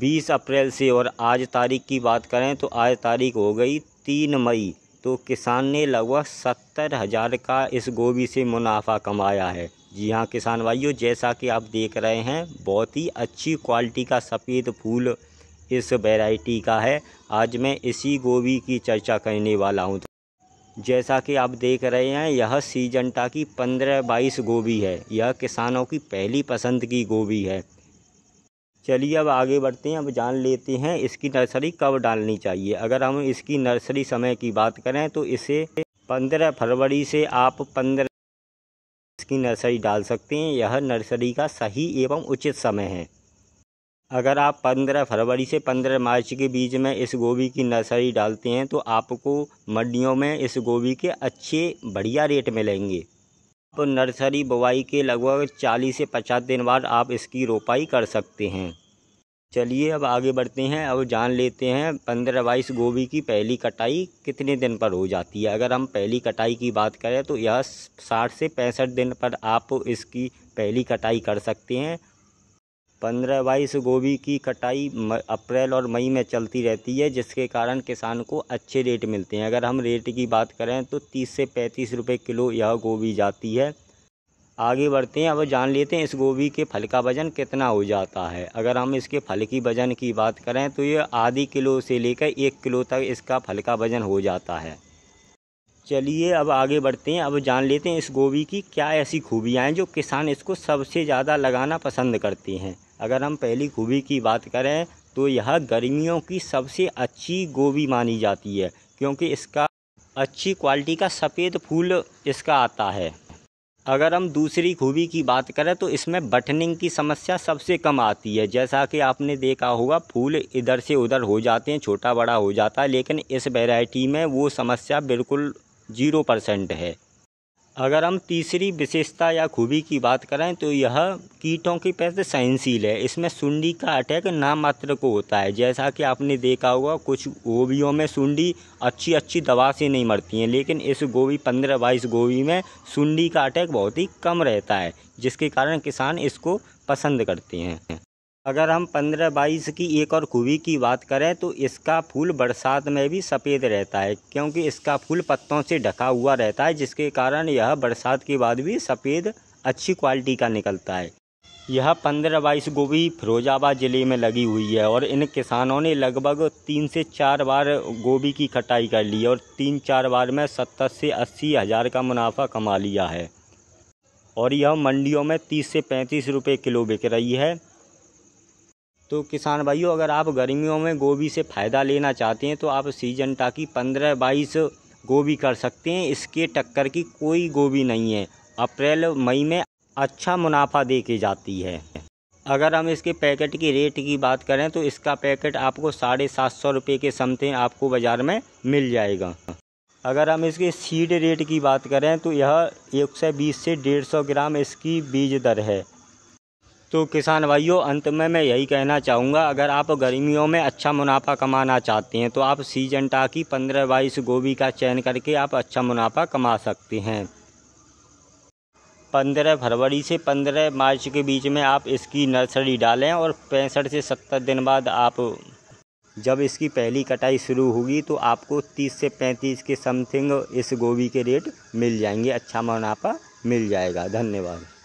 बीस अप्रैल से और आज तारीख की बात करें तो आज तारीख हो गई तीन मई तो किसान ने लगभग सत्तर हज़ार का इस गोभी से मुनाफा कमाया है जी हाँ किसान भाइयों जैसा कि आप देख रहे हैं बहुत ही अच्छी क्वालिटी का सफ़ेद फूल इस वैरायटी का है आज मैं इसी गोभी की चर्चा करने वाला हूँ जैसा कि आप देख रहे हैं यह सीजनटा की पंद्रह बाईस गोभी है यह किसानों की पहली पसंद की गोभी है चलिए अब आगे बढ़ते हैं अब जान लेते हैं इसकी नर्सरी कब डालनी चाहिए अगर हम इसकी नर्सरी समय की बात करें तो इसे पंद्रह फरवरी से आप पंद्रह इसकी नर्सरी डाल सकते हैं यह नर्सरी का सही एवं उचित समय है अगर आप 15 फरवरी से 15 मार्च के बीच में इस गोभी की नर्सरी डालते हैं तो आपको मंडियों में इस गोभी के अच्छे बढ़िया रेट मिलेंगे आप तो नर्सरी बुवाई के लगभग चालीस से पचास दिन बाद आप इसकी रोपाई कर सकते हैं चलिए अब आगे बढ़ते हैं अब जान लेते हैं पंद्रह बाईस गोभी की पहली कटाई कितने दिन पर हो जाती है अगर हम पहली कटाई की बात करें तो यह साठ से पैंसठ दिन पर आप इसकी पहली कटाई कर सकते हैं पंद्रह बाईस गोभी की कटाई अप्रैल और मई में चलती रहती है जिसके कारण किसान को अच्छे रेट मिलते हैं अगर हम रेट की बात करें तो तीस से पैंतीस रुपये किलो यह गोभी जाती है आगे बढ़ते हैं अब जान लेते हैं इस गोभी के फल का वज़न कितना हो जाता है अगर हम इसके फल की वज़न की बात करें तो ये आधी किलो से लेकर एक किलो तक इसका फल का वज़न हो जाता है चलिए अब आगे बढ़ते हैं अब जान लेते हैं इस गोभी की क्या ऐसी खूबियाँ हैं जो किसान इसको सबसे ज़्यादा लगाना पसंद करते हैं अगर हम पहली खूबी की बात करें तो यह गर्मियों की सबसे अच्छी गोभी मानी जाती है क्योंकि इसका अच्छी क्वालिटी का सफ़ेद फूल इसका आता है अगर हम दूसरी खूबी की बात करें तो इसमें बटनिंग की समस्या सबसे कम आती है जैसा कि आपने देखा होगा फूल इधर से उधर हो जाते हैं छोटा बड़ा हो जाता है लेकिन इस वेराइटी में वो समस्या बिल्कुल ज़ीरो परसेंट है अगर हम तीसरी विशेषता या खूबी की बात करें तो यह कीटों की पैसे सहनशील है इसमें सुंडी का अटैक नाम मात्र को होता है जैसा कि आपने देखा होगा कुछ गोभियों में सुंडी अच्छी अच्छी दवा से नहीं मरती हैं लेकिन इस गोभी पंद्रह बाईस गोभी में सुंडी का अटैक बहुत ही कम रहता है जिसके कारण किसान इसको पसंद करते हैं अगर हम पंद्रह बाईस की एक और खूबी की बात करें तो इसका फूल बरसात में भी सफ़ेद रहता है क्योंकि इसका फूल पत्तों से ढका हुआ रहता है जिसके कारण यह बरसात के बाद भी सफ़ेद अच्छी क्वालिटी का निकलता है यह पंद्रह बाईस गोभी फिरोजाबाद ज़िले में लगी हुई है और इन किसानों ने लगभग तीन से चार बार गोभी की कटाई कर ली और तीन चार बार में सत्तर से अस्सी हज़ार का मुनाफा कमा लिया है और यह मंडियों में तीस से पैंतीस रुपये किलो बिक रही है तो किसान भाइयों अगर आप गर्मियों में गोभी से फ़ायदा लेना चाहते हैं तो आप सीजन टाकी पंद्रह बाईस गोभी कर सकते हैं इसके टक्कर की कोई गोभी नहीं है अप्रैल मई में अच्छा मुनाफा दे के जाती है अगर हम इसके पैकेट की रेट की बात करें तो इसका पैकेट आपको साढ़े सात सौ रुपये के समथिंग आपको बाज़ार में मिल जाएगा अगर हम इसके सीड रेट की बात करें तो यह एक सौ बीस से डेढ़ सौ ग्राम इसकी बीज दर है तो किसान भाइयों अंत में मैं यही कहना चाहूँगा अगर आप गर्मियों में अच्छा मुनाफा कमाना चाहते हैं तो आप सीजन टाकी पंद्रह बाईस गोभी का चयन करके आप अच्छा मुनाफा कमा सकते हैं पंद्रह फरवरी से पंद्रह मार्च के बीच में आप इसकी नर्सरी डालें और पैंसठ से सत्तर दिन बाद आप जब इसकी पहली कटाई शुरू होगी तो आपको तीस से पैंतीस के समथिंग इस गोभी के रेट मिल जाएंगे अच्छा मुनाफा मिल जाएगा धन्यवाद